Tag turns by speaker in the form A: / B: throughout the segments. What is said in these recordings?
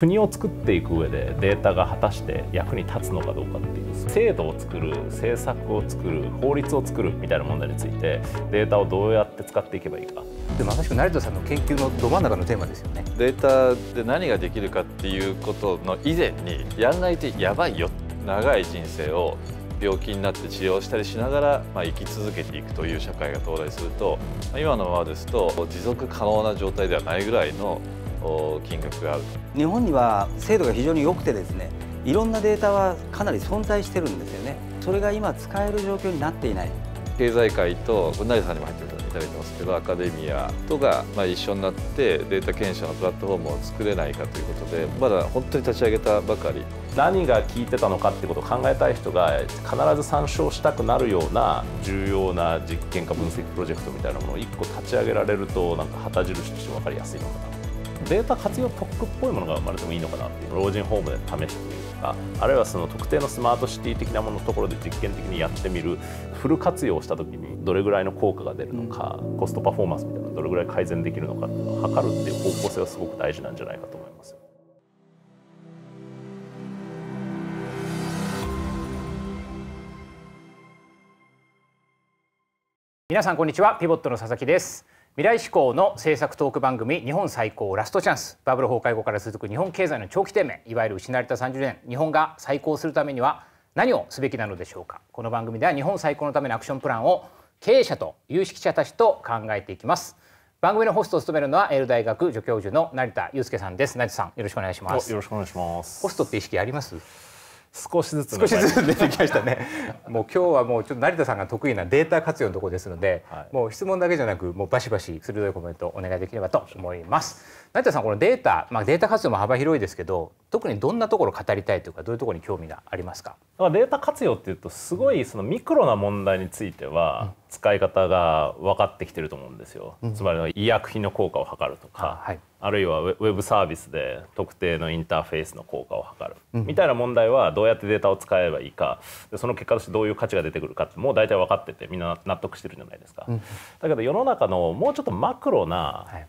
A: 国を作っていく上でデータが果たして役に立つのかどうかっていう制度を作る政策を作る法律を作るみたいな問題についてデータをどうやって使っていけばいいか
B: でまさしく成田さんの研究のど真ん中のテーマですよね
C: データで何ができるかっていうことの以前にやんないとやばいよ長い人生を病気になって治療したりしながら、まあ、生き続けていくという社会が到来すると今のままですと持続可能な状態ではないぐらいの金額が合う
D: 日本には制度が非常に良くてですねいろんなデータはかなり存在してるんですよねそれが今使える状況になっていない
C: 経済界と成さんにも入っていただいてますけどアカデミアとがま一緒になってデータ検証のプラットフォームを作れないかということでまだ本当に立ち上げたばかり何が効いてたのかってことを考えたい人が必
A: ず参照したくなるような重要な実験か分析プロジェクトみたいなものを1個立ち上げられるとなんか旗印として分かりやすいのかなデータ活用特区っぽいものが生まれてもいいのかなっていう老人ホームで試してみるとかあるいはその特定のスマートシティ的なもののところで実験的にやってみるフル活用した時にどれぐらいの効果が出るのか、コストパフォーマンスみたいなどれぐらい改善できるのかっていうのを測るっていう方向性はすごく大事なんじゃないかと思います。
B: 皆さんこんにちはピボットの佐々木です未来志向の政策トーク番組日本最高ラストチャンスバブル崩壊後から続く日本経済の長期低迷いわゆる失われた30年日本が再興するためには何をすべきなのでしょうかこの番組では日本最高のためのアクションプランを経営者と有識者たちと考えていきます番組のホストを務めるのはエル大学助教授の成田祐介さんです成田さんよろしくお願いしますよろしくお願いしますホストって意識あります少しずつ少しずつ出てきましたね もう今日はもうちょっと成田さんが得意なデータ活用のところですので、はい、もう質問だけじゃなくもうバシバシ鋭いコメントお願いできればと思います成田さんこのデータ、まあ、データ活用も幅広いですけど特にどんなところ語りたいというかどういうところに興味がありますかデータ活用っていうとす
A: ごいそのミクロな問題については使い方が分かってきてると思うんですよ、うん、つまり医薬品の効果を測るとか、はい、あるいはウェブサービスで特定のインターフェースの効果を測るみたいな問題はどうやってデータを使えばいいかその結果としてどういう価値が出てくるかってもう大体分かっててみんな納得してるじゃないですか。うん、だけど世の中のもうちょっとマクロな、はい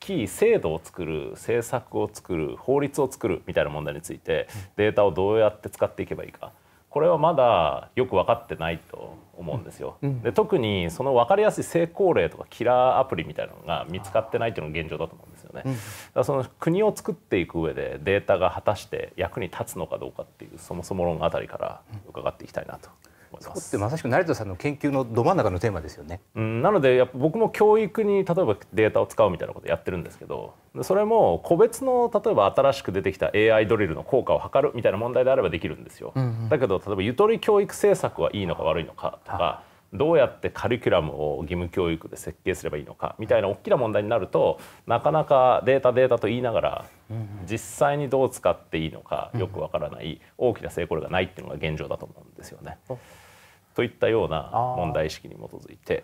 A: きい制度を作る政策を作る法律を作るみたいな問題についてデータをどうやって使っていけばいいかこれはまだよく分かってないと思うんですよ。で特にその分かりやすい成功例とかキラーアプリみたいなのが見つかってないっていうのが現状だと思うんですよね。だからその国を作っていく上でデータが果たして役に立つのかどうかっていうそもそも論あたりから伺っていきたいなと。
B: そこってまさしく成田さんの研究のど真ん中のテーマですよね。うん、なのでやっぱ僕も教育に
A: 例えばデータを使うみたいなことやってるんですけどそれも個別の例えば新しく出てきた AI ドリルの効果を測るみたいな問題であればできるんですよ。うんうん、だけど例えばゆとり教育政策はいいのか悪いのかとか。どうやってカリキュラムを義務教育で設計すればいいのかみたいな大きな問題になるとなかなかデータデータと言いながら実際にどう使っていいのかよくわからない大きな成功例がないっていうのが現状だと思うんですよね。といったような問題意識に基づいて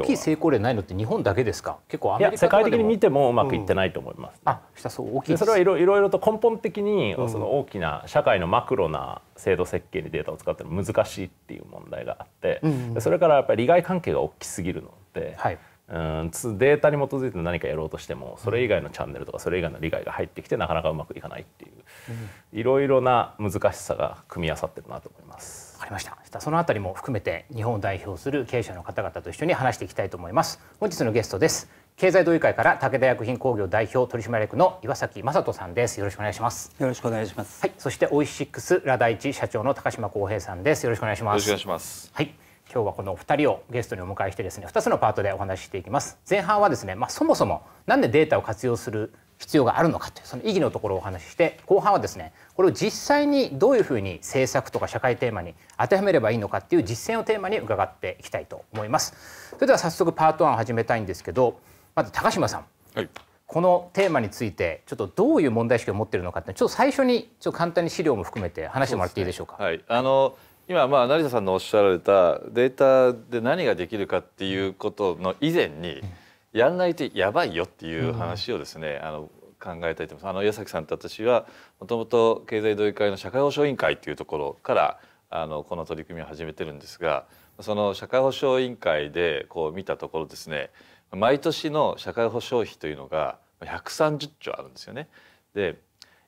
B: 大きい成功例ないのって日本だ
A: けですか結構アメリカ世界的に見てもうまくいってないと思います、
B: ね、うん、あそう大きいそれは
A: いろいろと根本的に、その大きな社会のマクロな制度設計にデータを使って難しいっていう問題があって、うんうん、それからやっぱり利害関係が大きすぎるので、はい、うんデータに基づいて何かやろうとしてもそれ以外のチャンネルとかそれ以外の利害が入ってきてなかなかうまくいかないっていういろいろな難しさが組み合わさってるなと思います。
B: かりましたそのあたりも含めて日本を代表する経営者の方々と一緒に話していきたいと思います本日のゲストです経済同友会から武田薬品工業代表取締役の岩崎雅人さんですよろしくお願いしますよろしくお願いしますはい、そしてオイシックスラダイチ社長の高島光平さんですよろしくお願いしますよろしくお願いしますはい今日はこの2人をゲストにお迎えしてですね2つのパートでお話ししていきます前半はですねまあ、そもそも何でデータを活用する必要があるのかというその意義のところをお話しして後半はですねこれを実際にどういうふうに政策とか社会テーマに当てはめればいいのかっていう実践をテーマに伺っていきたいと思いますそれでは早速パート1を始めたいんですけどまず高島さん、はい、このテーマについてちょっとどういう問題意識を持ってるのかってちょっと最初にちょっと簡単に資料も含めて話してもらっていいで
C: しょうか。うね、はい、あの今まあ成田さんのおっしゃられたデータで何ができるかっていうことの以前に、うんやんないとやばいよっていう話をですね、うん、あの考えたいと思いますあの矢崎さんと私はもともと経済同友会の社会保障委員会というところからあのこの取り組みを始めてるんですがその社会保障委員会でこう見たところですね毎年の社会保障費というのが130兆あるんですよね。で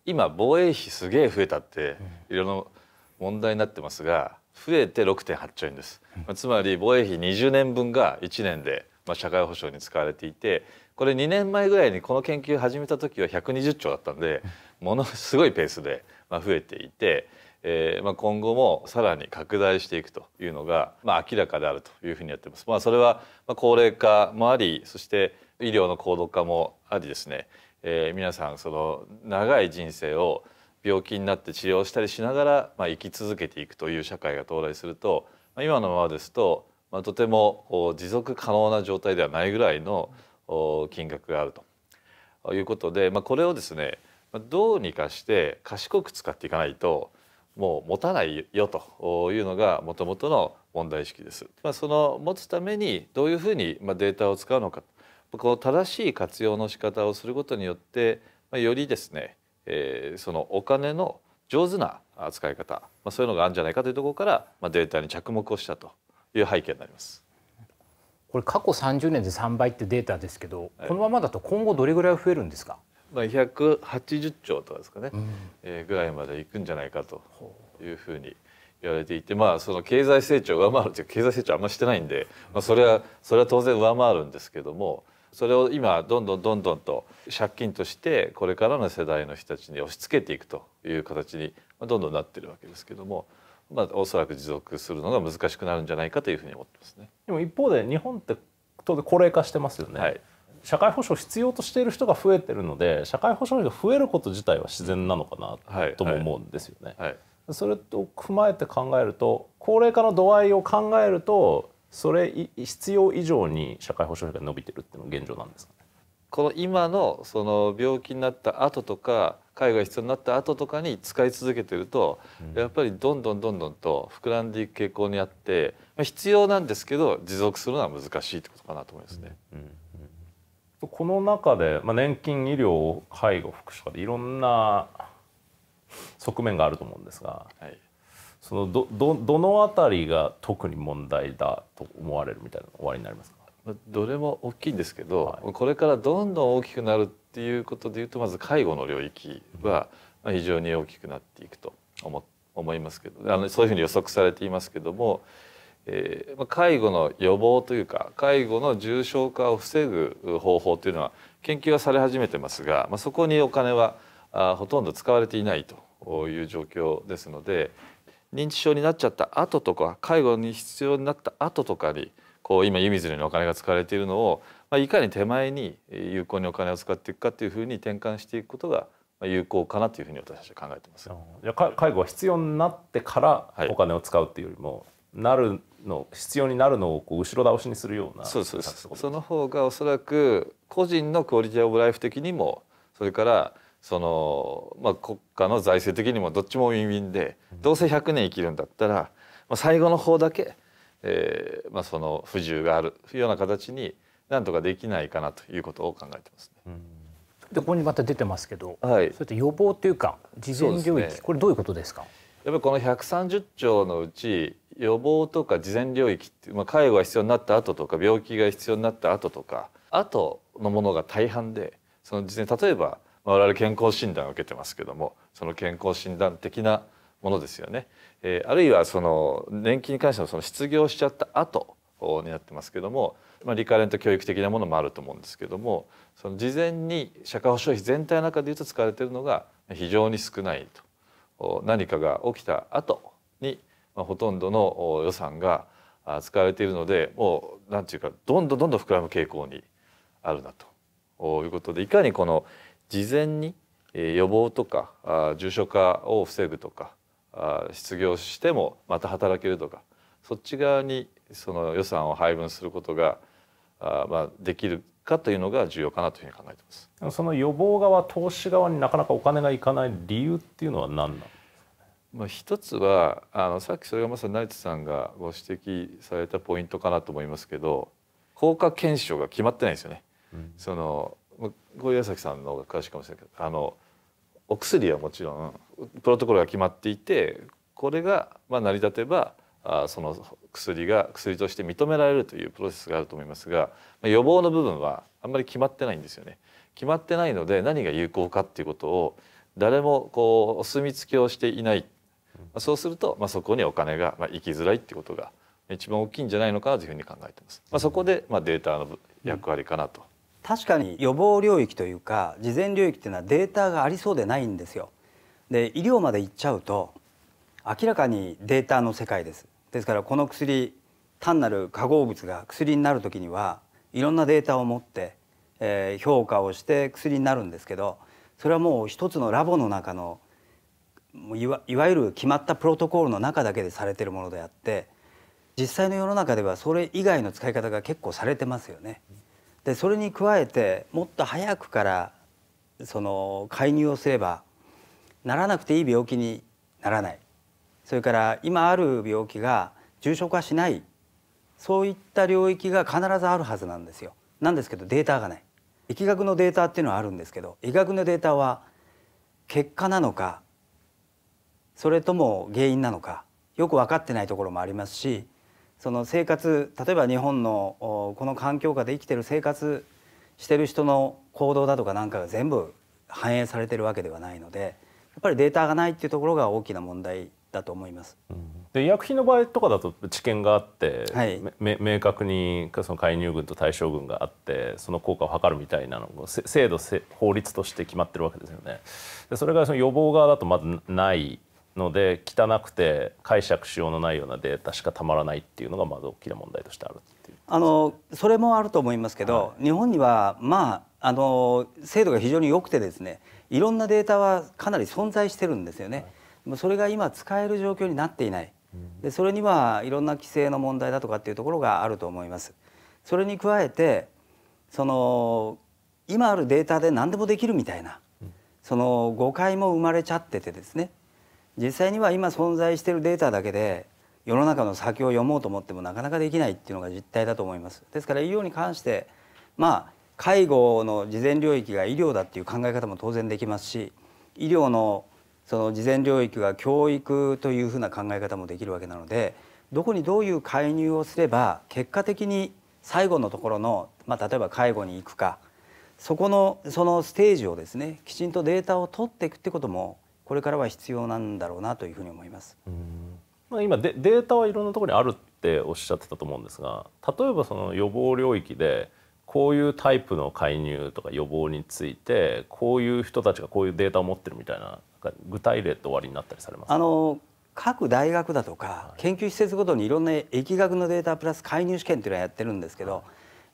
C: 今防衛費すげえ増えたっていろいろ問題になってますが増えて6.8兆円です、つまり防衛費20年分が1年でまあ、社会保障に使われていてこれ2年前ぐらいにこの研究始めた時は120兆だったんでものすごいペースで増えていて、えー、まあ今後もさらに拡大していくというのが、まあ、明らかであるというふうにやってます。まあ、それは高齢化もありそして医療の高度化もありですね、えー、皆さんその長い人生を病気になって治療したりしながら、まあ、生き続けていくという社会が到来すると、今のままですとまあ、とても持続可能な状態ではないぐらいの金額があるということで、まあ、これをですねどうにかして賢く使っていかないともう持たないよというのがもともとの問題意識です。まあ、その持つためにどういうふうにデータを使うのかこの正しい活用の仕方をすることによって、まあ、よりですね、えー、そのお金の上手な扱い方、まあ、そういうのがあるんじゃないかというところから、まあ、データに着目をしたという背景になります。
B: これ過去30年で3倍ってデータですけど、このままだと今後どれぐらい増えるんですか。
C: まあ180兆とかですかね、うん、えー、ぐらいまでいくんじゃないかというふうに言われていて、まあその経済成長上回るという経済成長あんましてないんで、まあそれはそれは当然上回るんですけども。それを今どんどんどんどんと借金としてこれからの世代の人たちに押し付けていくという形にどんどんなってるわけですけどもまあ、おそらく持続するのが難しくなるんじゃないかというふうに思ってますね。
A: でも一方で日本って当然高齢化してますよね。はい、社会保障必要としている人が増えてるので社会保障費が増えること自体は自然なのかなとも思うんですよね。はいはい、それと踏まえて考えると高齢化の度合いを考えるとそれ必要以上に社会保障費が伸びてるっていうのが
C: 現状なんですか、ね、この今のその病気になった後とか介護が必要になった後とかに使い続けてると、やっぱりどんどんどんどんと膨らんでいく傾向にあって、まあ、必要なんですけど持続するのは難しいってことかなと思いますね。うんうん
A: この中で、まあ、年金医療介護福祉とかでいろんな側面があると思うんですが、はい、そのどどどの辺り
C: が特に問題だと思われるみたいなの終わりになりますかどれも大きいんですけど、これからどんどん大きくなるっていうことでいうとまず介護の領域は非常に大きくなっていくと思思いますけどあのそういうふうに予測されていますけども、えー、介護の予防というか介護の重症化を防ぐ方法というのは研究はされ始めてますが、まあ、そこにお金はあほとんど使われていないという状況ですので認知症になっちゃった後とか介護に必要になった後とかにこう今湯水にお金が使われているのを、まあ、いかに手前に有効にお金を使っていくかというふうに転換していくことが有効かなというふうに私は考えてます。いや介護は必要になってからお金を使うっていうよりも、はい、なるの必要になるのをこう後ろ倒しにするようなそうそうその方がおそらく個人のクオリティオブライフ的にもそれからその、まあ、国家の財政的にもどっちもウィンウィンでどうせ100年生きるんだったら、まあ、最後の方だけえーまあ、その不自由があるような形になんとかできないかなということを考えてます、ね、
B: でここにまた出てますけど、は
C: い、そって予防というか事前領域、ね、こ
B: れどういうことですかやっ
C: ぱりこの130兆のうち予防とか事前領域って、まあ、介護が必要になった後とか病気が必要になった後とか後のものが大半でその事前例えば、まあ、我々健康診断を受けてますけどもその健康診断的なものですよね。えー、あるいはその年金に関してはその失業しちゃった後になってますけども、まあ、リカレント教育的なものもあると思うんですけどもその事前に社会保障費全体の中でいうと使われているのが非常に少ないと何かが起きた後に、まあ、ほとんどの予算が使われているのでもう何て言うかどんどんどんどん膨らむ傾向にあるなということでいかにこの事前に予防とか重症化を防ぐとかあ失業してもまた働けるとかそっち側にその予算を配分することがあまあできるかというのが重要かなというふうに考えて
A: ます。その予防側投資側になかなかお金がいかない理由って
C: いうのは何なんまあ、一つはあのさっきそれがまさに成田さんがご指摘されたポイントかなと思いますけど効果検証が決まってないですよね。うん、そのこれ矢崎さんの方が詳しいかもしれないけどあのお薬はもちろんプロトコルが決まっていてこれがま成り立てばあその薬が薬として認められるというプロセスがあると思いますが予防の部分はあんまり決まってないんですよね。決まってないので何が有効かっていうことを誰もこうお墨付きをしていないそうすると、まあ、そこにお金が、まあ、行きづらいってことが一番大きいんじゃないのかなというふうに考えてます。まあ、そこで、まあ、データの役割かなと
D: 確かに予防領域というか事前領域っていうのはデータがありそうでないんですよ。で医療まで行っちゃうと明らかにデータの世界です。ですからこの薬単なる化合物が薬になる時にはいろんなデータを持って、えー、評価をして薬になるんですけどそれはもう一つのラボの中のいわいわゆる決まったプロトコールの中だけでされてるものであって実際の世の中ではそれ以外の使い方が結構されてますよね。でそれに加えてもっと早くからその介入をすればならなくていい病気にならないそれから今ある病気が重症化しないそういった領域が必ずあるはずなんですよ。なんですけどデータがない。疫学のデータっていうのはあるんですけど疫学のデータは結果なのかそれとも原因なのかよく分かってないところもありますしその生活例えば日本のこの環境下で生きてる生活してる人の行動だとかなんかが全部反映されてるわけではないのでやっぱりデータがないっていうところが大きな問題だと思います。うん、で医薬品の場合とかだと
A: 知見があって、はい、明確にその介入群と対象群があってその効果を測るみたいなのが制度法律として決まってるわけですよね。でそれがその予防側だとまだないので汚くて解釈しようのないようなデータしかたまらないっていうのがまず大きな問題としてあるって
D: いうあのそれもあると思いますけど、はい、日本にはまああの制度が非常に良くてですねいろんなデータはかなり存在してるんですよね。はい、それが今使える状況になっていない、でそれにはいろんな規制の問題だとかっていうところがあると思います。それに加えてその今あるデータで何でもできるみたいなその誤解も生まれちゃっててですね実際には今存在しているデータだけで世の中の先を読もうと思ってもなかなかできないっていうのが実態だと思います。ですから医療に関してまあ介護の事前領域が医療だっていう考え方も当然できますし医療のその事前領域が教育というふうな考え方もできるわけなのでどこにどういう介入をすれば結果的に最後のところの、まあ、例えば介護に行くかそこのそのステージをですねきちんとデータを取っていくってこともこれからは必要なんだろうなというふうに思います。
A: まあ、今デデータはいろんなところにあるっておっしゃってたと思うんですが例えばその予防領域でこういうタイプの介入とか予防についてこういう人たちがこういうデータを持ってるみたいな具体例って終わりになったりされま
D: すあの各大学だとか研究施設ごとにいろんな疫学のデータプラス介入試験というのはやってるんですけど、やっ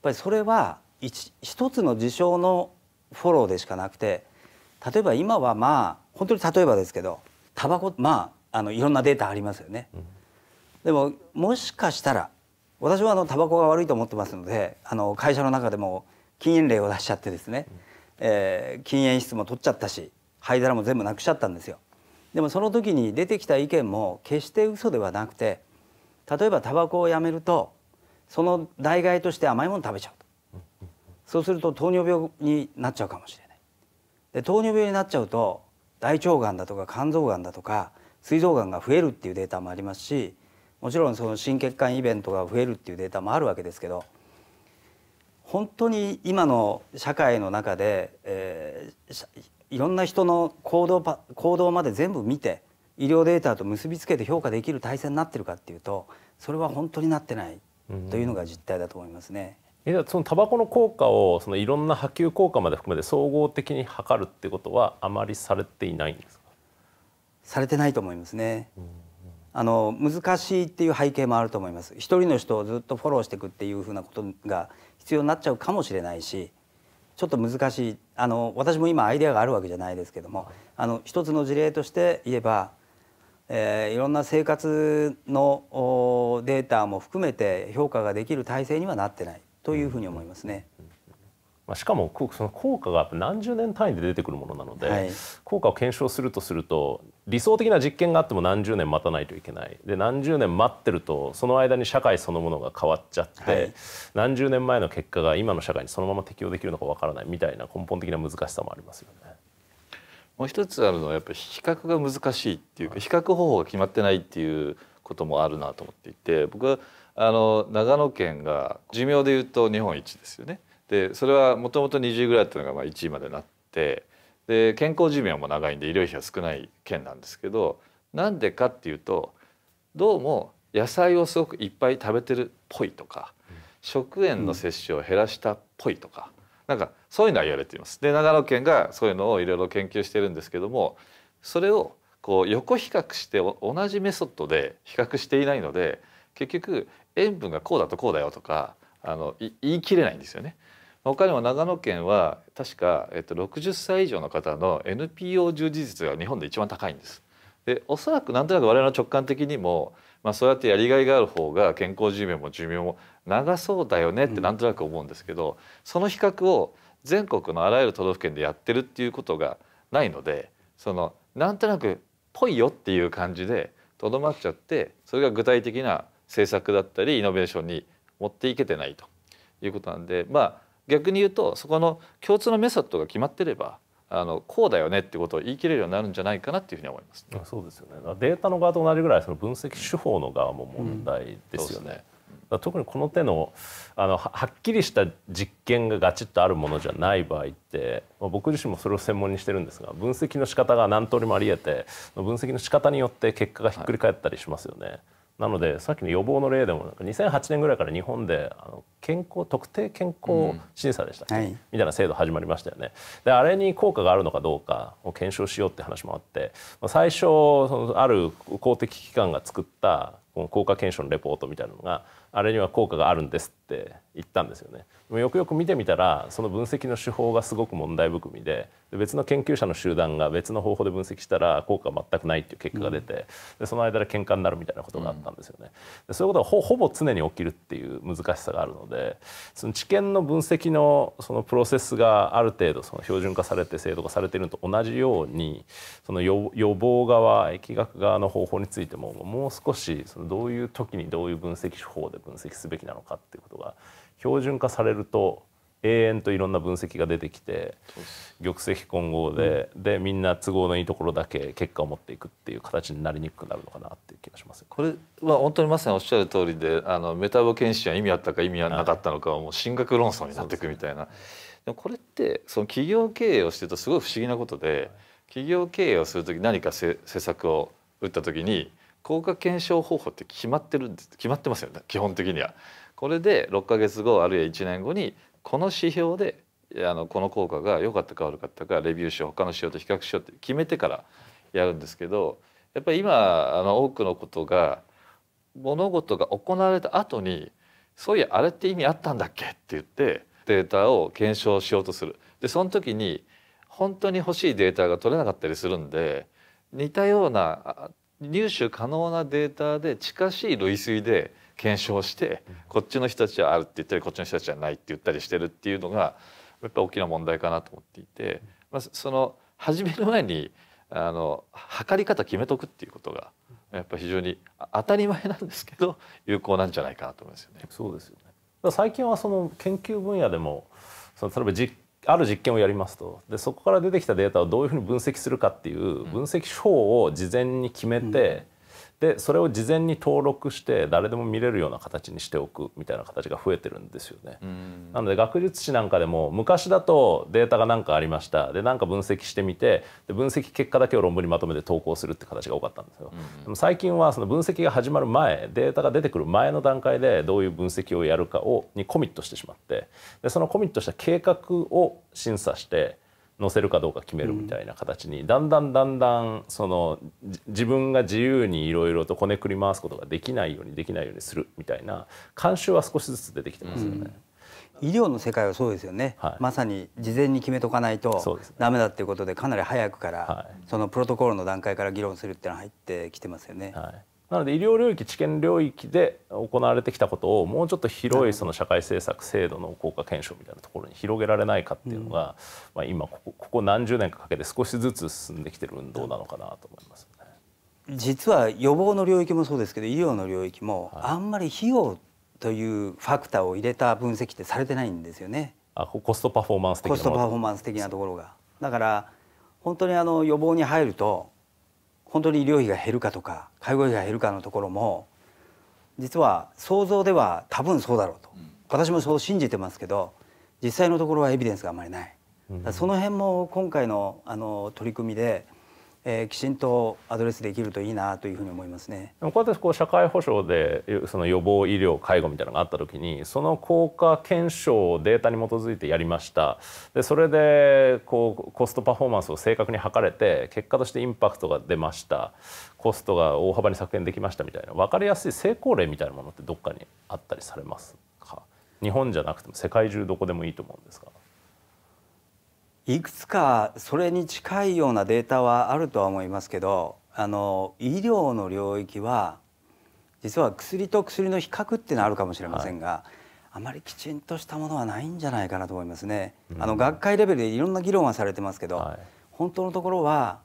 D: ぱりそれは一一つの事象のフォローでしかなくて例えば今はまあ本当に例えばですけどタバコまああのいろんなデータありますよね。うん、でももしかしたら私はあのタバコが悪いと思ってますのであの会社の中でも禁煙令を出しちゃってですね、うん、えー、禁煙室も取っちゃったし灰皿も全部なくしちゃったんですよ。でもその時に出てきた意見も決して嘘ではなくて例えばタバコをやめるとその代替として甘いもの食べちゃうとそうすると糖尿病になっちゃうかもしれないで糖尿病になっちゃうと大腸がんだとか肝臓がんだとか膵臓がんが増えるっていうデータもありますしもちろんその心血管イベントが増えるっていうデータもあるわけですけど本当に今の社会の中で、えー、いろんな人の行動行動まで全部見て医療データと結びつけて評価できる体制になってるかっていうとそれは本当になってないというのが実態だと思いますね。うんえじゃあそのタバコの効果をその
A: いろんな波及効果まで含めて総合的に測るってことはあまりされていないんですか
D: されてないと思いますね。うんあの難しいっていう背景もあると思います一人の人をずっとフォローしていくっていうふうなことが必要になっちゃうかもしれないしちょっと難しいあの私も今アイデアがあるわけじゃないですけどもあの一つの事例として言えば、えー、いろんな生活のデータも含めて評価ができる体制にはなってないというふうに思いますね。まあ、しかもその効果が何十年単位で出てくるものなので、はい、効果を検証するとす
A: ると理想的な実験があっても何十年待たないといけないで何十年待ってるとその間に社会そのものが変わっちゃって、はい、何十年前の結果が今の社会にそのまま適用できるのかわからないみたいな根本的な難しさもありますよね。
C: もう一つあるのはやっぱり比較が難しいっていうか、比較方法が決まってないっていうこともあるなと思っていて僕はあの長野県が寿命で言うと日本一ですよね。でそれはもともと20位ぐらいだったのがまあ1位までなってで健康寿命も長いんで医療費は少ない県なんですけどなんでかっていうとどうも野菜をすごくいっぱい食べてるっぽいとか、食塩の摂取を減らしたっぽいとか、うん、なんかそういうのは言われています。で長野県がそういうのをいろいろ研究してるんですけどもそれをこう横比較して同じメソッドで比較していないので結局塩分がこうだとこうだよとかあの言い切れないんですよね。他にも長野県は確か、えっと、60歳以上の方の NPO 従事率が日本で一番高いんです。でおそらくなんとなく我々の直感的にも、まあ、そうやってやりがいがある方が健康寿命も寿命も長そうだよねってなんとなく思うんですけど、うん、その比較を全国のあらゆる都道府県でやってるっていうことがないのでそのなんとなくぽいよっていう感じでとどまっちゃってそれが具体的な政策だったりイノベーションに持っていけてないということなんでまあ逆に言うとそこの共通のメソッドが決まってればあのこうだよねってことを言い切れるようになるんじゃないかなっていうふうに思います、
A: ね、そうですよねデータの側と同じぐらいその分析手法の側も問題ですよね。うん特にこの手のあのはっきりした実験がガチッとあるものじゃない場合って、まあ、僕自身もそれを専門にしてるんですが分析の仕方が何通りもありえて分析の仕方によって結果がひっくり返ったりしますよね。はいなのでさっきの予防の例でも2008年ぐらいから日本であの健康特定健康審査でしたっけ、うんはい、みたいな制度始まりましたよね。であれに効果があるのかどうかを検証しようって話もあって最初そのある公的機関が作ったこの効果検証のレポートみたいなのがあれには効果があるんですって言ったんですよね。よくよく見てみたらその分析の手法がすごく問題含みで別の研究者の集団が別の方法で分析したら効果全くないっていう結果が出て、でその間で喧嘩になるみたいなことがあったんですよね。でそういうことがほぼ常に起きるっていう難しさがあるのでその知見の分析のそのプロセスがある程度その標準化されて制度化されているのと同じようにその予防側疫学側の方法についてももう少しそのどういう時にどういう分析手法で分析すべきなのかっていうことが標準化されると永遠といろんな分析が出てきて玉石混合で、うん、でみんな都合のいいところだけ結果を持っていくっていう形になりにくくなるのかなっていう気がします、
C: これは本当にまさにおっしゃる通りであのメタボ検診は意味あったか意味はなかったのかはもう進学論争になっていくみたいな、でね、でもこれってその企業経営をしてるとすごい不思議なことで企業経営をする時何か施策を打った時に効果検証方法って決まってる決まってますよね基本的には。これで6か月後あるいは1年後にこの指標であのこの効果が良かったか悪かったかレビューしよう他の指標と比較しようって決めてからやるんですけどやっぱり今あの多くのことが物事が行われた後にそういやあれって意味あったんだっけって言ってデータを検証しようとするでその時に本当に欲しいデータが取れなかったりするんで似たような入手可能なデータで近しい類推で検証してこっちの人たちはあるって言ったりこっちの人たちはないって言ったりしてるっていうのがやっぱ大きな問題かなと思っていて、まあ、その始める前にあの測り方決めとくっていうことがやっぱ非常に当たり前なんですけど有効なんじゃないかなと思いますよね。そうですよね最近はその研究分野でもその例えば
A: じある実験をやりますとでそこから出てきたデータをどういうふうに分析するかっていう分析手法を事前に決めて、でそれを事前に登録して誰でも見れるような形にしておくみたいな形が増えてるんですよね。なので学術誌なんかでも昔だとデータが何かありましたで何か分析してみてで分析結果だけを論文にまとめて投稿するって形が多かったんですよ。でも最近はその分析が始まる前データが出てくる前の段階でどういう分析をやるかをにコミットしてしまってでそのコミットした計画を審査して載せるかどうか決めるみたいな形に、だんだんだんだんその自分が自由にいろいろとこねくり回すことができないようにできないようにするみ
D: たいな慣習は少しずつ出てきてますよね。うん、医療の世界はそうですよね、はい、まさに事前に決めとかないとダメだっていうことでかなり早くから、そのプロトコルの段階から議論するっていうのは入ってきてますよね。はい
A: なので医療領域、治験領域で行われてきたことをもうちょっと広いその社会政策、制度の効果検証みたいなところに広げられないかっていうのが、うん、まあ、今ここ、ここ何十年かかけて少しずつ進んできてる運動なのかなと思います、ね、
D: 実は予防の領域もそうですけど医療の領域もあんまり費用というファクターを入れた分析ってされてないんですよね。あコストパフォーマンス的なコストパフォーマンス的なところがだから本当にあの予防に入ると本当に医療費が減るかとか介護費が減るかのところも実は想像では多分そうだろうと、うん、私もそう信じてますけど実際のところはエビデンスがあまりない、うん、その辺も今回のあの取り組みでえー、きちんとアドレスできるといいなというふうに思いますね。
A: でもこうやってこう社会保障でその予防医療介護みたいなのがあった時にその効果検証をデータに基づいてやりましたでそれでこうコストパフォーマンスを正確に測れて結果としてインパクトが出ましたコストが大幅に削減できましたみたいな分かりやすい成功例みたいなものってどっ
D: かにあったりされますか日本じゃなくても世界中どこでもいいと思うんですが。いくつかそれに近いようなデータはあるとは思いますけどあの医療の領域は実は薬と薬の比較っていうのはあるかもしれませんが、はい、あまりきちんとしたものはないんじゃないかなと思いますね。うん、あの学会レベルでいろんな議論はされてますけど、はい、本当のところは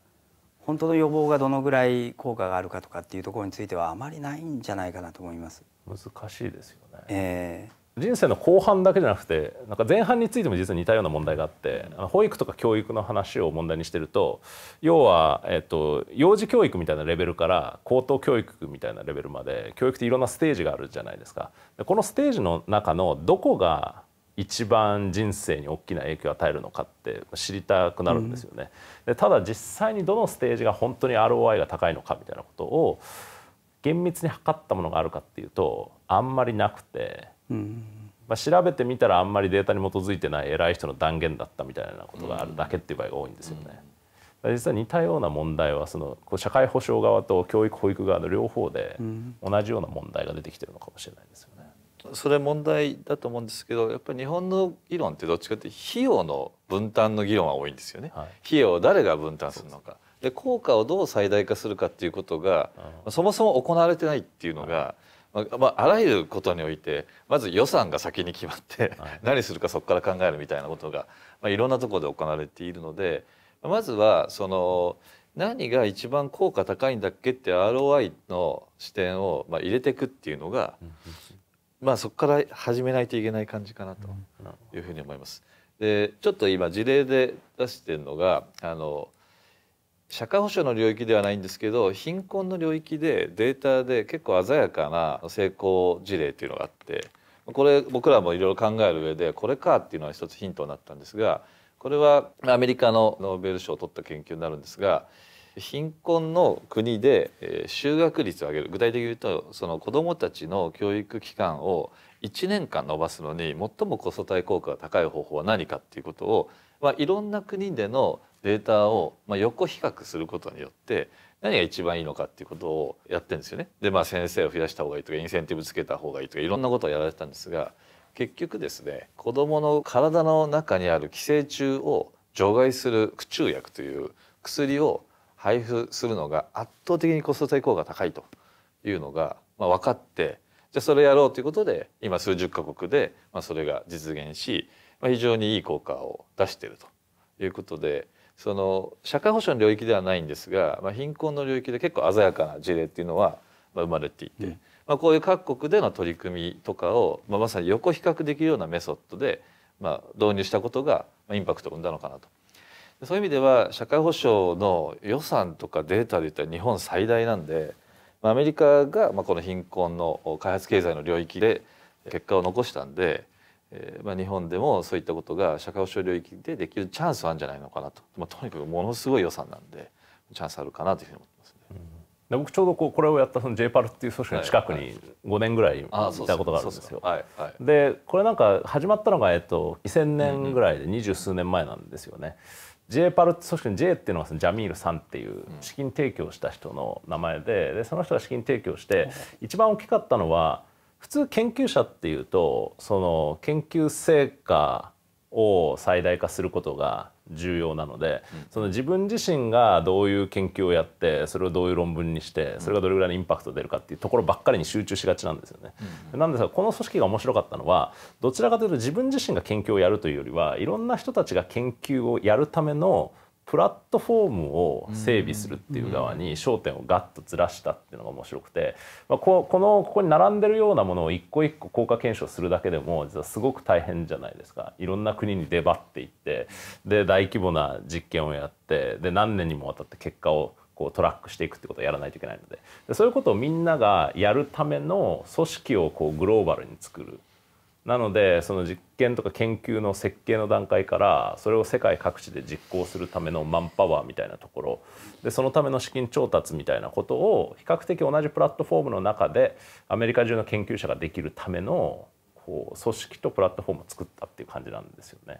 D: 本当の予防がどのぐらい効果があるかとかっていうところについてはあまりないんじゃないかなと思います。難しいですよね。え人生の後半だけじゃなくてなんか前半についても実は似たような
A: 問題があって保育とか教育の話を問題にしてると要は、えっと、幼児教育みたいなレベルから高等教育みたいなレベルまで教育っていろんなステージがあるじゃないですか。でこのステージの中のどこが一番人生に大きな影響を与えるのかって知りたくなるんですよね。うん、でただ実際にどのステージが本当に ROI が高いのかみたいなことを厳密に測ったものがあるかっていうとあんまりなくて。
D: ま
A: あ、調べてみたらあんまりデータに基づいてない偉い人の断言だったみたいなことがあるだけっていう場合が多いんですよね。実は似たような問題はその社会保障側と教育保育側の両方で同じような問題が出てきてるのかもしれないですよね。
C: それ問題だと思うんですけどやっぱり日本の議論ってどっちかって費用の分担の議論は多いんですよね。はい、費用を誰が分担するのかで効果をどう最大化するかっていうことが、うん、そもそも行われてないっていうのが、まあ、あらゆることにおいてまず予算が先に決まって何するかそこから考えるみたいなことが、まあ、いろんなところで行われているのでまずはその何が一番効果高いんだっけって ROI の視点を、まあ、入れていくっていうのが、まあ、そこから始めないといけない感じかなというふうに思います。でちょっと今事例で出してるのがあの社会保障の領域ではないんですけど貧困の領域でデータで結構鮮やかな成功事例っていうのがあってこれ僕らもいろいろ考える上でこれかっていうのは一つヒントになったんですがこれはアメリカのノーベル賞を取った研究になるんですが貧困の国で就学率を上げる具体的に言うとその子どもたちの教育期間を1年間延ばすのに最も子育て効果が高い方法は何かっていうことを、まあ、いろんな国でのデータを、まあ、横比較することによって何が一番いいのかっていうことをやってるんですよね。でまあ先生を増やした方がいいとかインセンティブつけた方がいいとかいろんなことをやられてたんですが結局ですね子どもの体の中にある寄生虫を除外する駆虫薬という薬を配布するのが圧倒的にコスト対効果が高いというのが、まあ、分かってじゃあそれやろうということで今数十カ国で、まあ、それが実現し、まあ、非常にいい効果を出しているということでその社会保障の領域ではないんですが、まあ、貧困の領域で結構鮮やかな事例っていうのは生まれていて、うん、まあ、こういう各国での取り組みとかを、まあ、まさに横比較できるようなメソッドで、まあ、導入したことがインパクトを生んだのかなと。そういう意味では社会保障の予算とかデータでいったら日本最大なんで、まあ、アメリカがまあこの貧困の開発経済の領域で結果を残したんでえーまあ、日本でもそういったことが社会保障領域でできるチャンスはあるんじゃないのかなと、まあ、とにかくものすごい予算なんでチャンスあるかなというふうに思ってますね。うん、僕ちょうどこうこれをやったその JPAL
A: っていう組織の近
C: くに5年ぐらいいた
A: ことがあるんですよ。でこれなんか始まったのが、えっと、2000年ぐらいで二十数年前なんですよね。J パル組織の J っていうのがジャミールさんっていう資金提供した人の名前ででその人が資金提供して一番大きかったのは普通研究者っていうとその研究成果を最大化することが重要なので、その自分自身がどういう研究をやってそれをどういう論文にしてそれがどれぐらいのインパクト出るかっていうところばっかりに集中しがちなんですよね。うん、なんですがこの組織が面白かったのはどちらかというと自分自身が研究をやるというよりはいろんな人たちが研究をやるためのプラットフォームを整備するっていう側に焦点をガッとずらしたっていうのが面白くて、まあ、ここのここに並んでるようなものを一個一個効果検証するだけでも実はすごく大変じゃないですかいろんな国に出張っていってで大規模な実験をやってで何年にもわたって結果をこうトラックしていくってことをやらないといけないのででそういうことをみんながやるための組織をこうグローバルに作る。なのでその実験とか研究の設計の段階からそれを世界各地で実行するためのマンパワーみたいなところでそのための資金調達みたいなことを比較的同じプラットフォームの中でアメリカ中の研究者ができるためのこう組織とプラットフォームを作ったっていう感じなんですよね。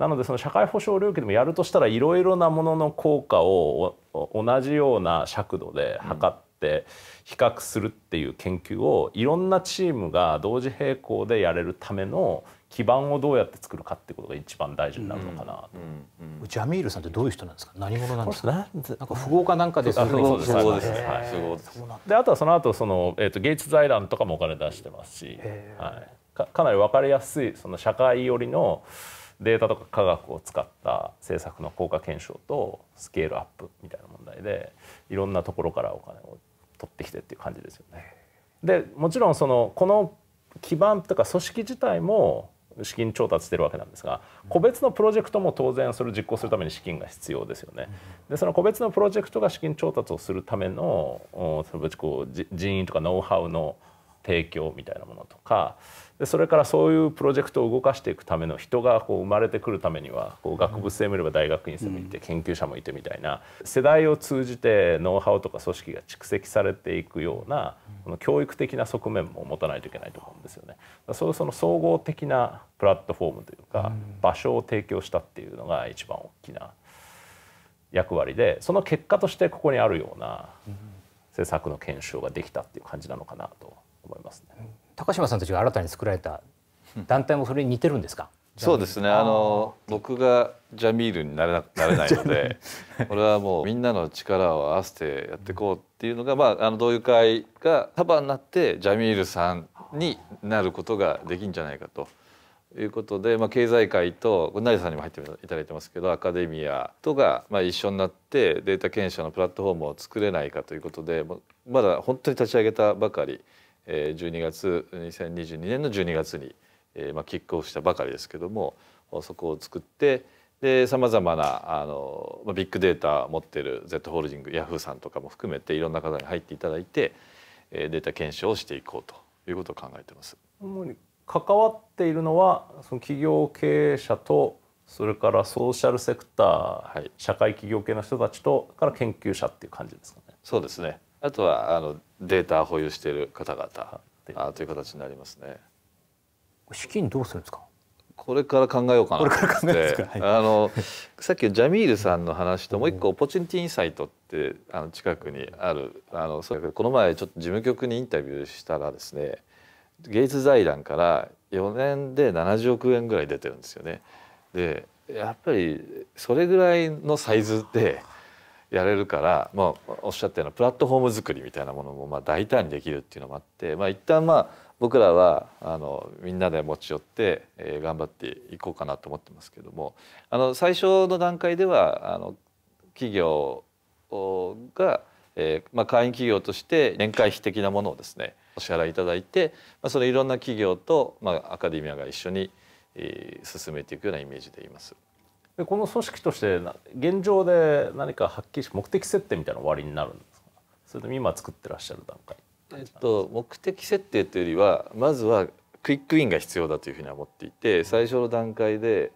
A: なのでその社会保障領域でもやるとしたらいろいろなものの効果を同じような尺度で測って比較するっていう研究をいろんなチームが同時並行でやれるための基盤をどうやって作るかってことが一番大事になるのかなと、うん
B: うんうん、ジャミールさんってどういう人なんですか何者なんですかなんか富豪かなんかですよねですは
A: い、であとはその後その、えーと、と芸術財団とかもお金出してますし、はい、かかなりわかりやすいその社会よりの、うんデータとか科学を使った政策の効果検証とスケールアップみたいな問題でいろんなところからお金を取ってきてっていう感じですよね。でもちろんそのこの基盤とか組織自体も資金調達してるわけなんですが個別のプロジェクトも当然それを実行するために資金が必要ですよね。でその個別のプロジェクトが資金調達をするためのその人員とかノウハウの提供みたいなものとかでそれからそういうプロジェクトを動かしていくための人がこう生まれてくるためにはこう学部生もいれば大学院生もいて研究者もいてみたいな世代を通じてノウハウとか組織が蓄積されていくようなこの教育的な側面も持たないといけないと思うんですよね。そういうその総合的なプラットフォームというか場所を提供したっていうのが一番大きな役割でその結果としてここにあるような政策の検証ができたっていう感じなのかなと思いますね。
B: 高島さんたちが新たに作られた団体もそれに似てるんですか、
A: うん、
C: そうですねあの僕がジャミールになれななれないのでこれ はもうみんなの力を合わせてやっていこうっていうのが、まあ、あの同友会が束になってジャミールさんになることができんじゃないかと。いうことで、まあ、経済界と成田さんにも入っていただいてますけどアカデミアとがまあ一緒になってデータ検証のプラットフォームを作れないかということでまだ本当に立ち上げたばかり12月2022年の12月に、えーまあ、キックオフしたばかりですけどもそこを作ってでさまざまなあの、まあ、ビッグデータ持っている Z ホールディングヤフーさんとかも含めていろんな方に入っていただいて、えー、データ検証をしていこうということを考えてます。
A: 主に関わっているのはその企業経営者とそれからソーシャルセクター、はい、社会企業系の人たちとから研究者っていう感じです
C: かね。そうですねあとはあのデータ保有している方々あという形になりますね。
B: 資金どうするんですか。
C: これから考えようかなと思って、はい、あのさっきジャミールさんの話ともう一個ポチンティインサイトってあの近くにあるあのそうこの前ちょっと事務局にインタビューしたらですね芸術財団から4年で70億円ぐらい出てるんですよね。でやっぱりそれぐらいのサイズってやれるから、まあ、おっしゃったようなプラットフォーム作りみたいなものもまあ大胆にできるっていうのもあって、まあ、一旦まあ僕らはあのみんなで持ち寄って、えー、頑張っていこうかなと思ってますけどもあの最初の段階ではあの企業が、えーまあ、会員企業として年会費的なものをですねお支払いいただいて、まあ、それいろんな企業と、まあ、アカデミアが一緒に、えー、進めていくようなイメージでいます。
A: でこの組織として現状で何かはっきりし目的設定みたいな終わりになるんですかそれでも今作ってらっしゃる段階
C: えっと、目的設定というよりはまずはクイックインが必要だというふうに思っていて最初の段階で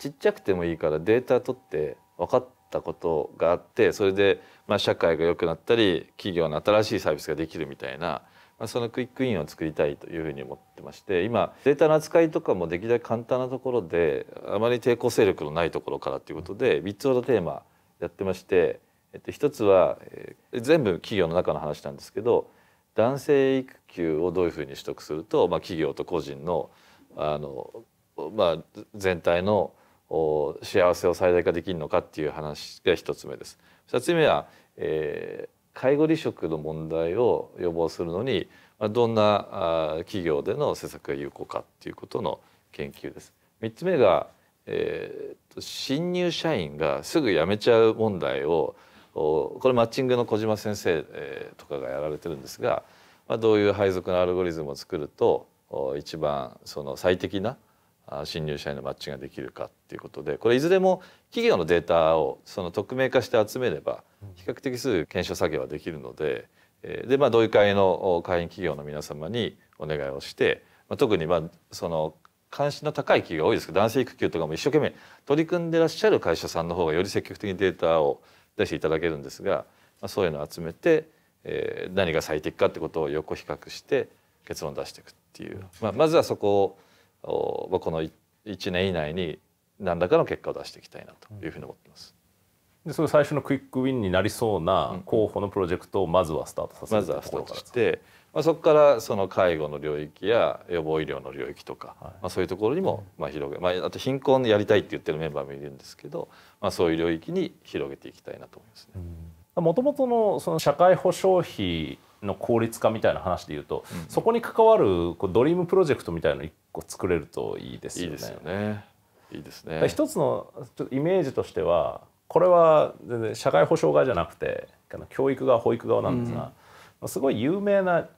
C: ちっちゃくてもいいからデータ取って分かったことがあってそれでまあ社会が良くなったり企業の新しいサービスができるみたいなそのクイックインを作りたいというふうに思ってまして今データの扱いとかもできるだけ簡単なところであまり抵抗勢力のないところからということで3つほどテーマやってまして、えっと、1つは、えー、全部企業の中の話なんですけど男性育休をどういうふうに取得すると、まあ、企業と個人のあの、まあ、全体の幸せを最大化できるのかっていう話が1つ目です。2つ目は、えー介護離職の問題を予防するのにどんな企業での施策が有効かっていうことの研究です。3つ目が、えー、新入社員がすぐ辞めちゃう問題をこれマッチングの小島先生とかがやられてるんですが、まあ、どういう配属のアルゴリズムを作ると一番その最適な新入社員のマッチができるかっていうことでこれいずれも企業のデータをその匿名化して集めれば比較的すぐ検証作業はできるのでで、まあ、同意会の会員企業の皆様にお願いをして、ま特にまあその関心の高い企業が多いですけど男性育休とかも一生懸命取り組んでらっしゃる会社さんの方がより積極的にデータを出していただけるんですが、まそういうのを集めて、え何が最適かってことを横比較して結論出していくっていう、まあ、まずはそこをこの1年以内に何らかの結果を出していきたいなというふうに思ってます。
A: でその最初のクイックウィンになりそうな候補の
C: プロジェクトをまずはスタートさせうん、まずはスタートして、まあ、そこからその介護の領域や予防医療の領域とか、はい、まあ、そういうところにもまあ広げ、まあ、あと貧困やりたいって言ってるメンバーもいるんですけど、まあ、そういう領域に広げていきたいなと思いますね。
A: もともとのその社会保障費の効率化みたいな話でいうと、うん、そこに関わるこうドリームプロジェクトみたいの一個作れるといいですよね。いいですね。いいですね一つのちょっとイメージとしてはこれは全然社会保障側じゃなくて教育側保育側なんですが、うん、すごい有名な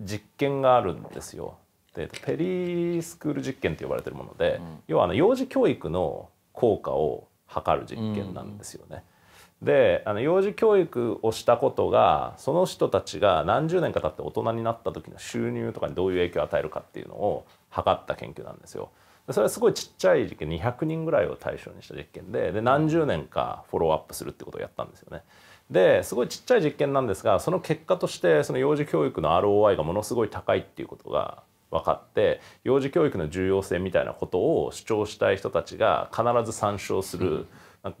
A: 実験があるんですよ。でペリースクール実験と呼ばれているもので、うん、要はあの幼児教育の効果を測る実験なんですよね。であの幼児教育をしたことがその人たちが何十年か経って大人になった時の収入とかにどういう影響を与えるかっていうのを測った研究なんですよ。それはすごいちっちゃい実験200人ぐらいを対象にした実験でで何十年かフォローアップするってことをやったんですよね。ですごいちっちゃい実験なんですがその結果としてその幼児教育の ROI がものすごい高いっていうことが分かって幼児教育の重要性みたいなことを主張したい人たちが必ず参照する、うん。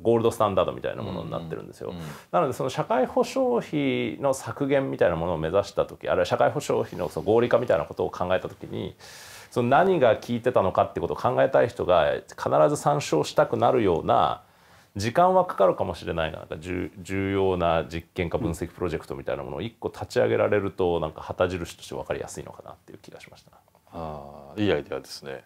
A: ゴールドスタンダードみたいなものになってるんですよ。なのでその社会保障費の削減みたいなものを目指した時あるいは社会保障費のその合理化みたいなことを考えた時にその何が効いてたのかってことを考えたい人が必ず参照したくなるような時間はかかるかもしれないがなんか重要な実験か分析プロジェクトみたいなものを1個立ち上げられるとなんか旗印として分かりやすいのかなっていう気がしました。
C: あいいアイデアですね、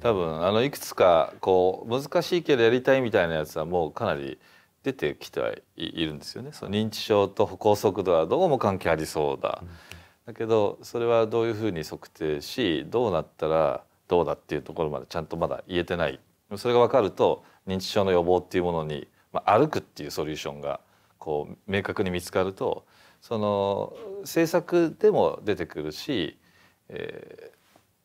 C: 多分あのいくつかこう難しいけどやりたいみたいなやつはもうかなり出てきてはいるんですよねその認知症と歩行速度はどうも関係ありそうだ、だけどそれはどういうふうに測定しどうなったらどうだっていうところまでちゃんとまだ言えてないそれが分かると認知症の予防っていうものに、まあ、歩くっていうソリューションがこう明確に見つかるとその政策でも出てくるし、え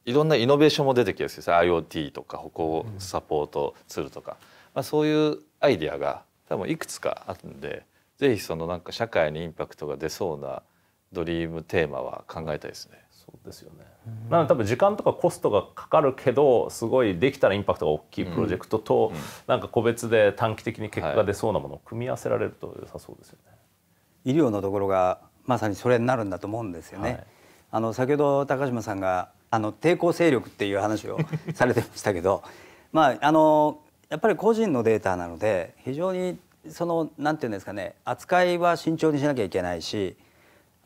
C: いろんなイノベーションも出てきやすいです IoT とか歩行サポートツールとか、まあ、そういうアイディアが多分いくつかあるんでぜひそのなんか社会にインパクトが出そうなドリームテーマは考えたいですね。そうですよね、
A: なので多分時間とかコストがかかるけどすごいできたらインパクトが大きいプロジェクトと、うんうん、なんか個
D: 別で短期的に結果が出そうなものを組み合わせられると良さそうですよね。医療のところがまさにそれになるんだと思うんですよね。はい、あの先ほど高島さんがあの抵抗勢力っていう話をされてましたけど まああのやっぱり個人のデータなので非常にそのなんていうんですかね扱いは慎重にしなきゃいけないし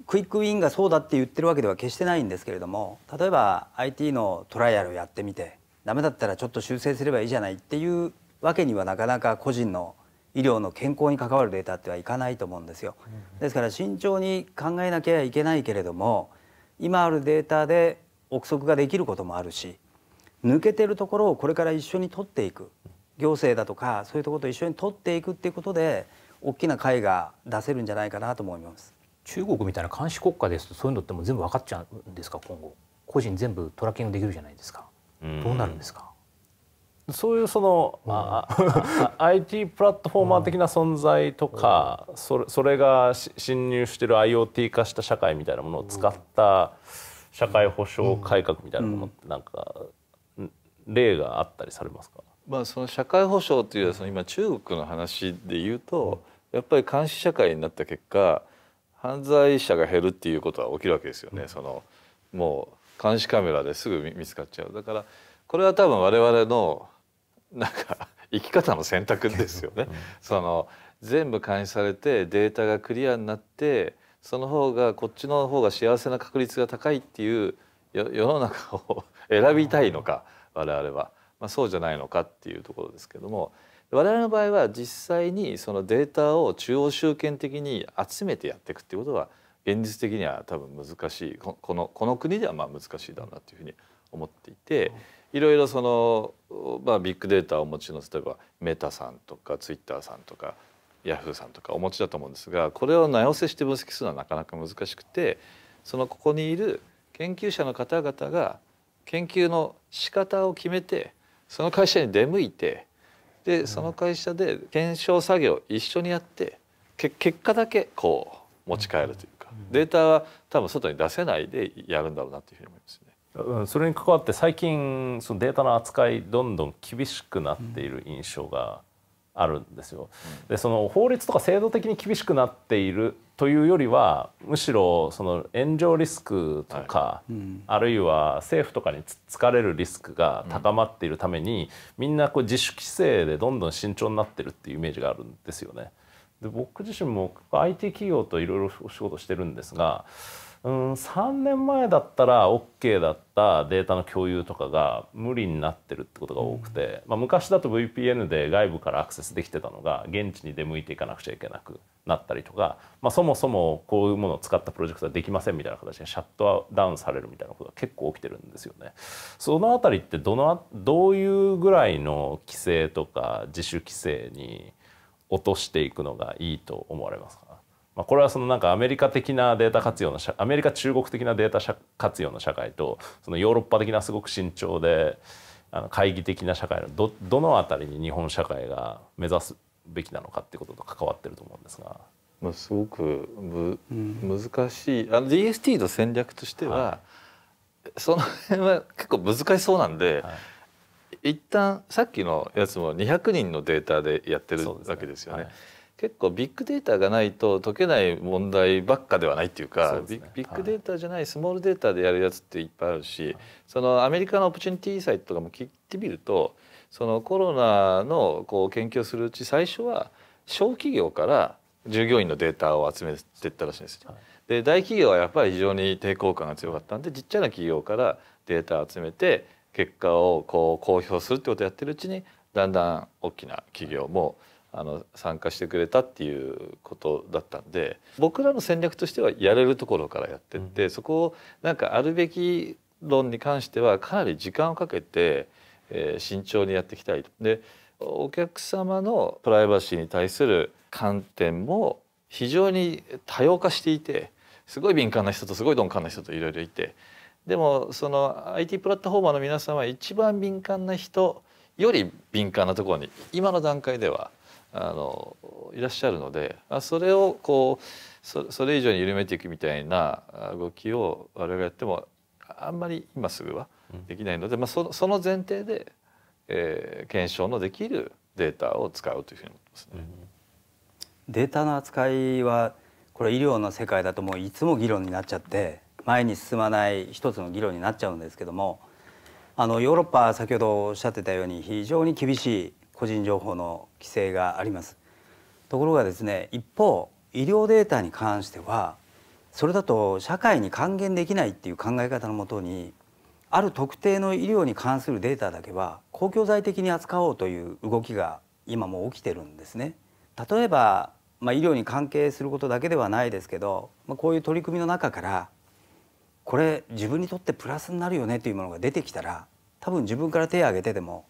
D: クイックウィンがそうだって言ってるわけでは決してないんですけれども例えば IT のトライアルをやってみてダメだったらちょっと修正すればいいじゃないっていうわけにはなかなか個人の医療の健康に関わるデータってはいかないと思うんですよ。ですから慎重に考えなきゃいけないけれども今あるデータで憶測ができることもあるし抜けてるところをこれから一緒に取っていく行政だとかそういうところと一緒に取っていくっていうことで大きな会が出せるんじゃないかなと思います。中国みたいな監視国家ですとそういうのっても全部分かっちゃうんですか今後個人全部トラ
B: ッキングできるじゃないですかどうなるんですかそういうその、ま
C: あ、
A: IT プラットフォーマー的な存在とか、それそれが侵入してる IoT 化した社会みたいなものを使った、社会保障改革みたいなものってなんか例があったりされますか、
C: まあ、その社会保障というその今中国の話で言うとやっぱり監視社会になった結果犯罪者が減るっていうことは起きるわけですよね、そのもう監視カメラですぐ見つかっちゃうだからこれは多分我々のなんか生き方の選択ですよね。その全部監視されてデータがクリアになってその方がこっちの方が幸せな確率が高いっていう世の中を選びたいのか我々は、まあ、そうじゃないのかっていうところですけども我々の場合は実際にそのデータを中央集権的に集めてやっていくっていうことは現実的には多分難しいこのこの国ではまあ難しいだろうなというふうに思っていて。いろいろその、まあ、ビッグデータをお持ちの例えばメタさんとかツイッターさんとかヤフーさんとかお持ちだと思うんですがこれを名寄せして分析するのはなかなか難しくてそのここにいる研究者の方々が研究の仕方を決めてその会社に出向いてでその会社で検証作業を一緒にやってけ結果だけこう持ち帰るというかデータは多分外に出せないでやるんだろうなというふうに思います
A: ね。それに関わって最近そのデータの扱いどんどん厳しくなっている印象があるんですよ。でその法律とか制度的に厳しくなっているというよりはむしろその炎上リスクとか、はいうん、あるいは政府とかにつかれるリスクが高まっているために、うん、みんなこう自主規制でどんどん慎重になってるっていうイメージがあるんですよね。で僕自身も IT 企業といろいろお仕事してるんですがうん3年前だったら OK だったデータの共有とかが無理になってるってことが多くて、まあ、昔だと VPN で外部からアクセスできてたのが現地に出向いていかなくちゃいけなくなったりとか、まあ、そもそもこういうものを使ったプロジェクトはできませんみたいな形でシャットダウンされるみたいなことが結構起きてるんですよね。そのありってどのどういうぐらいの規制とか自主規制に落としていくのがいいと思われますかまあ、これはそのなんかアメリカ的なデータ活用のアメリカ中国的なデータ活用の社会とそのヨーロッパ的なすごく慎重であの懐疑的な社会のどどの辺りに日本社会が
C: 目指すべきなのかってことと関わってると思うんですが。まあ、すごくむ、うん、難しいあの DST の戦略としては、はい、その辺は結構難しそうなんで、はい、一旦さっきのやつも200人のデータでやってるわけですよね。結構ビッグデータがないと解けない問題ばっかではないっていうか、ね、ビッグデータじゃない、はい、スモールデータでやるやつっていっぱいあるし、はい、そのアメリカのオプチュニティサイトとかも聞いてみるとそのコロナのこう研究するうち最初は小企業から従業員のデータを集めていったらしいんですよ。はい、で大企業はやっぱり非常に抵抗感が強かったんでちっちゃな企業からデータを集めて結果をこう公表するってことをやってるうちにだんだん大きな企業も、はいあの参加してくれたっていうことだったんで僕らの戦略としてはやれるところからやってって、うん、そこをなんかあるべき論に関してはかなり時間をかけて、えー、慎重にやっていきたいと。でお客様のプライバシーに対する観点も非常に多様化していてすごい敏感な人とすごい鈍感な人といろいろいてでもその IT プラットフォーマーの皆さんは一番敏感な人より敏感なところに今の段階ではあのいらっしゃるのでそれをこうそれ以上に緩めていくみたいな動きを我々やってもあんまり今すぐはできないので、うん、まあ、その前提で、えー、検証のできるデータを
D: 使うというふうに思ってますね。うん、データの扱いはこれ医療の世界だともういつも議論になっちゃって前に進まない一つの議論になっちゃうんですけどもあのヨーロッパ先ほどおっしゃってたように非常に厳しい個人情報の規制がありますところがですね一方医療データに関してはそれだと社会に還元できないっていう考え方のもとにある特定の医療に関するデータだけは公共財的に扱おうという動きが今も起きてるんですね。例えば、まあ、医療に関係することだけではないですけど、まあ、こういう取り組みの中からこれ自分にとってプラスになるよねというものが出てきたら多分自分から手を挙げてでも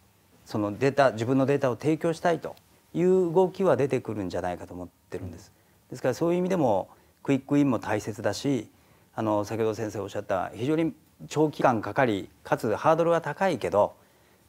D: そのデータ自分のデータを提供したいという動きは出てくるんじゃないかと思ってるんです。ですからそういう意味でもクイックインも大切だしあの先ほど先生おっしゃった非常に長期間かかりかつハードルは高いけど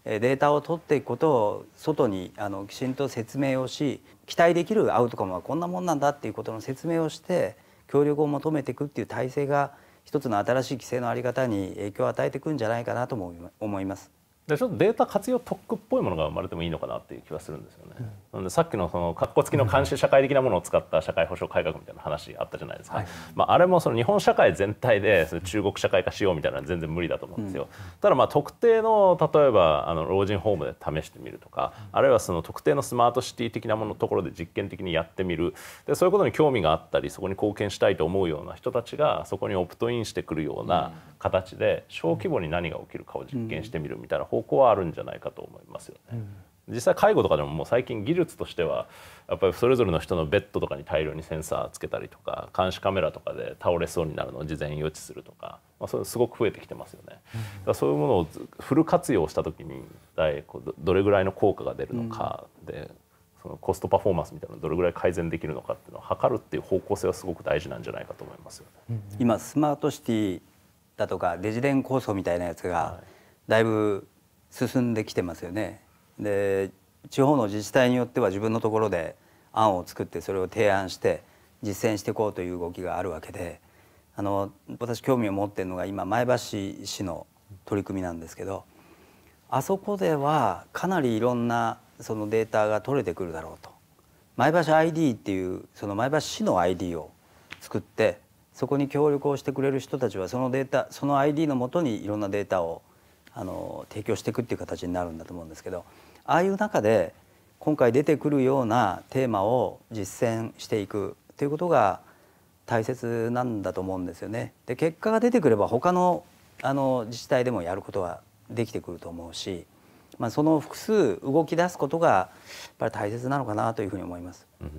D: データを取っていくことを外にあのきちんと説明をし期待できるアウトカムはこんなもんなんだっていうことの説明をして協力を求めていくっていう体制が一つの新しい規制の在り方に影響を与えていくんじゃないかなとも思います。でちょっとデータ活用特区っぽいものが生まれてもいいのかなっていう気はするんですよね。
A: うん、なでさっきのその格好付きの監視社会的なものを使った社会保障改革みたいな話あったじゃないですか。はい、まあ、あれもその日本社会全体でその中国社会化しようみたいなのは全然無理だと思うんですよ。うん、ただまあ特定の例えばあの老人ホームで試してみるとか、あるいはその特定のスマートシティ的なものところで実験的にやってみる。でそういうことに興味があったり、そこに貢献したいと思うような人たちがそこにオプトインしてくるような形で小規模に何が起きるかを実験してみるみたいな。方向はあるんじゃないかと思いますよね。実際介護とかでももう最近技術としてはやっぱりそれぞれの人のベッドとかに大量にセンサーつけたりとか監視カメラとかで倒れそうになるのを事前予知するとか、まあ、それすごく増えてきてますよね。うん、そういうものをフル活用した時にどれぐらいの効果が出るのかで、そのコストパフォーマンスみたいなのどれぐらい改善できるのかっていうのを測るっていう方向性はすごく大事なんじゃないか
D: と思いますよね。今スマートシティだとかデジデン構想みたいなやつが、だいぶ進んできてますよね。で地方の自治体によっては自分のところで案を作ってそれを提案して実践していこうという動きがあるわけであの私興味を持ってるのが今前橋市の取り組みなんですけどあそこではかなりいろんなそのデータが取れてくるだろうと前橋 ID っていうその前橋市の ID を作ってそこに協力をしてくれる人たちはそのデータその ID のもとにいろんなデータをあの提供していくっていう形になるんだと思うんですけどああいう中で今回出てくるようなテーマを実践していくということが大切なんだと思うんですよね。で結果が出てくれば他のあの自治体でもやることはできてくると思うし、まあ、その複数動き出すことがやっぱり大切なのかなというふうに思います。うん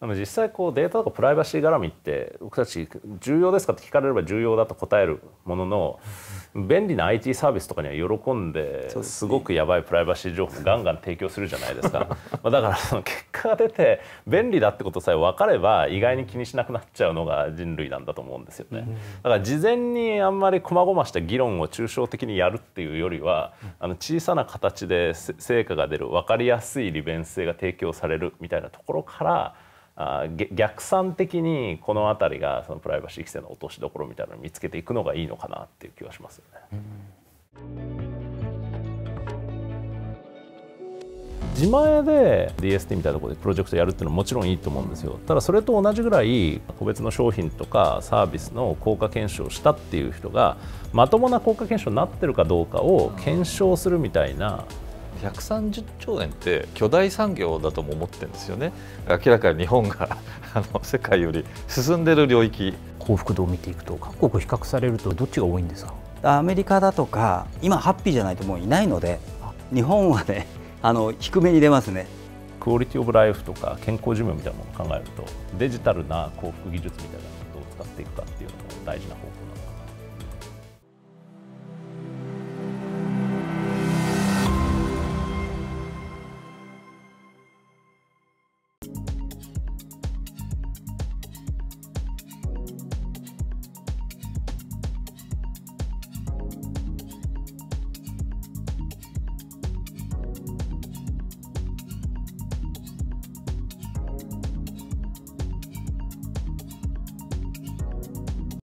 D: でも実際こうデータとかプライバシー絡みって
A: 僕たち重要ですかって聞かれれば重要だと答えるものの便利な IT サービスとかには喜んですごくやばいプライバシー情報ガンガン提供するじゃないですか まだからその結果が出て便利だってことさえ分かれば意外に気にしなくなっちゃうのが人類なんだと思うんですよねだから事前にあんまり細々した議論を抽象的にやるっていうよりはあの小さな形で成果が出る分かりやすい利便性が提供されるみたいなところからあ逆算的にこの辺りがそのプライバシー規制の落としどころみたいなのを見つけていくのがいいのかなっていう気はしますよね。自前で DST みたいなところでプロジェクトやるっていうのはもちろんいいと思うんですよただそれと同じぐらい個別の商品とかサービスの効果検証をしたっていう人がまともな効果検証になってる
C: かどうかを検証するみたいな130兆円って巨大産業だとも思ってるんですよね明らかに日本が あの世界より進んでる
D: 領域幸福度を見ていくと各国比較されるとどっちが多いんですかアメリカだとか今ハッピーじゃないともういないので日本はね あの低めに出ますねクオリティオブライフとか健康寿命みたいなものを考えるとデジタルな幸福技術みたいなの
A: をどう使っていくかっていうのも大事な方